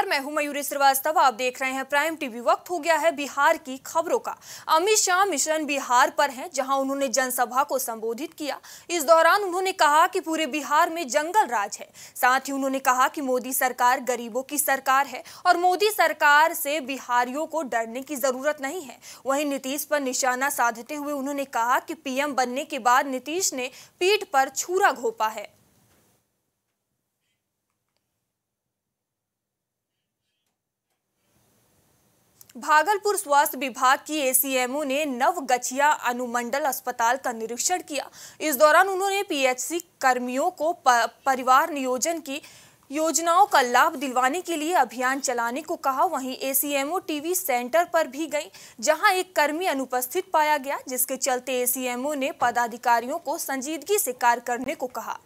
नमस्कार मैं हूं मयूरी श्रीवास्तव आप देख रहे हैं प्राइम टीवी वक्त हो गया है बिहार की खबरों का अमित शाह मिशन बिहार पर हैं जहां उन्होंने जनसभा को संबोधित किया इस दौरान उन्होंने कहा कि पूरे बिहार में जंगल राज है साथ ही उन्होंने कहा कि मोदी सरकार गरीबों की सरकार है और मोदी सरकार से बिहारियों को डरने की जरूरत नहीं है वही नीतीश पर निशाना साधते हुए उन्होंने कहा कि पीएम बनने के बाद नीतीश ने पीठ पर छूरा घोपा है भागलपुर स्वास्थ्य विभाग की एसीएमओ ने नवगछिया अनुमंडल अस्पताल का निरीक्षण किया इस दौरान उन्होंने पीएचसी कर्मियों को परिवार नियोजन की योजनाओं का लाभ दिलवाने के लिए अभियान चलाने को कहा वहीं एसीएमओ टीवी सेंटर पर भी गई जहां एक कर्मी अनुपस्थित पाया गया जिसके चलते एसीएमओ ने पदाधिकारियों को संजीदगी से कार्य करने को कहा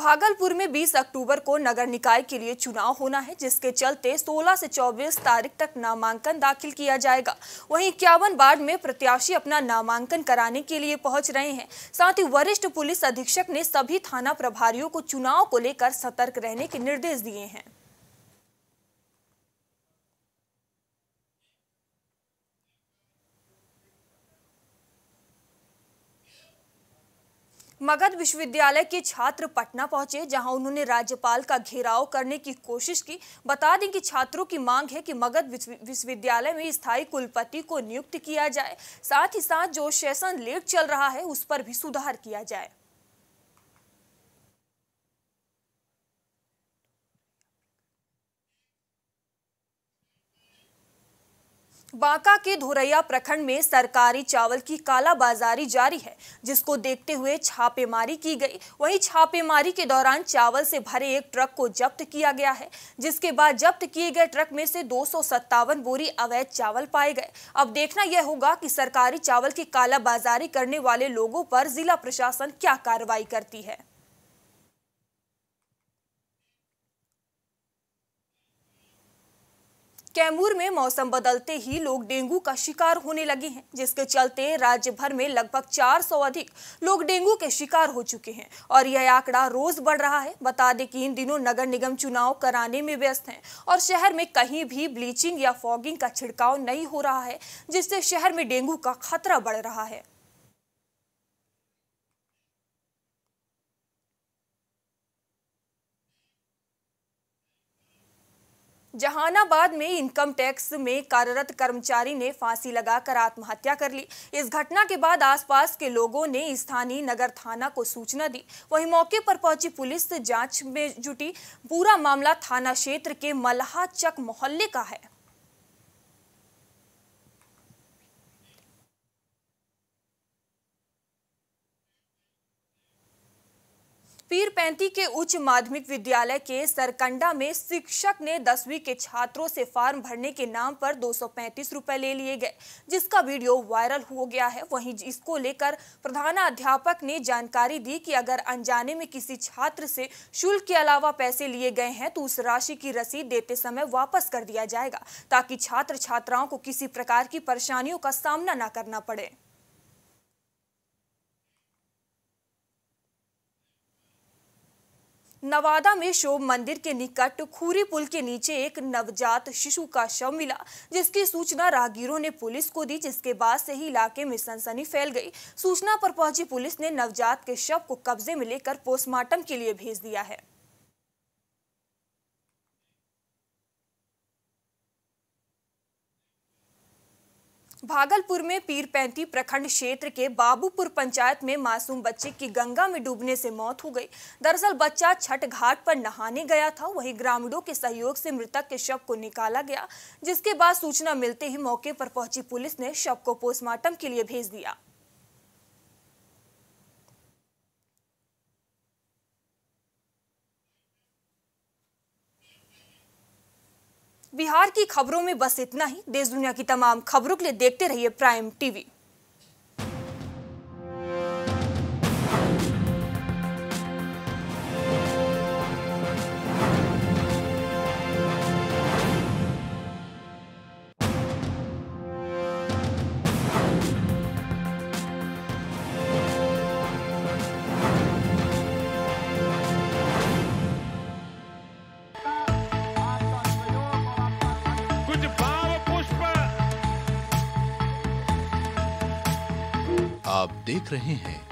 भागलपुर में 20 अक्टूबर को नगर निकाय के लिए चुनाव होना है जिसके चलते 16 से 24 तारीख तक नामांकन दाखिल किया जाएगा वहीं इक्यावन वार्ड में प्रत्याशी अपना नामांकन कराने के लिए पहुंच रहे हैं साथ ही वरिष्ठ पुलिस अधीक्षक ने सभी थाना प्रभारियों को चुनाव को लेकर सतर्क रहने के निर्देश दिए हैं मगध विश्वविद्यालय के छात्र पटना पहुंचे जहां उन्होंने राज्यपाल का घेराव करने की कोशिश की बता दें कि छात्रों की मांग है कि मगध विश्वविद्यालय में स्थायी कुलपति को नियुक्त किया जाए साथ ही साथ जो सेशन लेट चल रहा है उस पर भी सुधार किया जाए बांका के धुरैया प्रखंड में सरकारी चावल की कालाबाजारी जारी है जिसको देखते हुए छापेमारी की गई वहीं छापेमारी के दौरान चावल से भरे एक ट्रक को जब्त किया गया है जिसके बाद जब्त किए गए ट्रक में से दो बोरी अवैध चावल पाए गए अब देखना यह होगा कि सरकारी चावल की कालाबाजारी करने वाले लोगों पर जिला प्रशासन क्या कार्रवाई करती है कैमूर में मौसम बदलते ही लोग डेंगू का शिकार होने लगे हैं जिसके चलते राज्य भर में लगभग 400 अधिक लोग डेंगू के शिकार हो चुके हैं और यह आंकड़ा रोज बढ़ रहा है बता दें कि इन दिनों नगर निगम चुनाव कराने में व्यस्त हैं और शहर में कहीं भी ब्लीचिंग या फॉगिंग का छिड़काव नहीं हो रहा है जिससे शहर में डेंगू का खतरा बढ़ रहा है जहानाबाद में इनकम टैक्स में कार्यरत कर्मचारी ने फांसी लगाकर आत्महत्या कर ली इस घटना के बाद आसपास के लोगों ने स्थानीय नगर थाना को सूचना दी वहीं मौके पर पहुंची पुलिस जांच में जुटी पूरा मामला थाना क्षेत्र के मलहा चक मोहल्ले का है पीरपैंती के उच्च माध्यमिक विद्यालय के सरकंडा में शिक्षक ने दसवीं के छात्रों से फॉर्म भरने के नाम पर दो रुपए ले लिए गए जिसका वीडियो वायरल हो गया है वहीं इसको लेकर प्रधानाध्यापक ने जानकारी दी कि अगर अनजाने में किसी छात्र से शुल्क के अलावा पैसे लिए गए हैं तो उस राशि की रसीद देते समय वापस कर दिया जाएगा ताकि छात्र छात्राओं को किसी प्रकार की परेशानियों का सामना न करना पड़े नवादा में शिव मंदिर के निकट खूरी पुल के नीचे एक नवजात शिशु का शव मिला जिसकी सूचना राहगीरों ने पुलिस को दी जिसके बाद से ही इलाके में सनसनी फैल गई सूचना पर पहुंची पुलिस ने नवजात के शव को कब्जे में लेकर पोस्टमार्टम के लिए भेज दिया है भागलपुर में पीरपैंती प्रखंड क्षेत्र के बाबूपुर पंचायत में मासूम बच्चे की गंगा में डूबने से मौत हो गई दरअसल बच्चा छठ घाट पर नहाने गया था वहीं ग्रामीणों के सहयोग से मृतक के शव को निकाला गया जिसके बाद सूचना मिलते ही मौके पर पहुंची पुलिस ने शव को पोस्टमार्टम के लिए भेज दिया बिहार की खबरों में बस इतना ही देश दुनिया की तमाम खबरों के लिए देखते रहिए प्राइम टीवी आप देख रहे हैं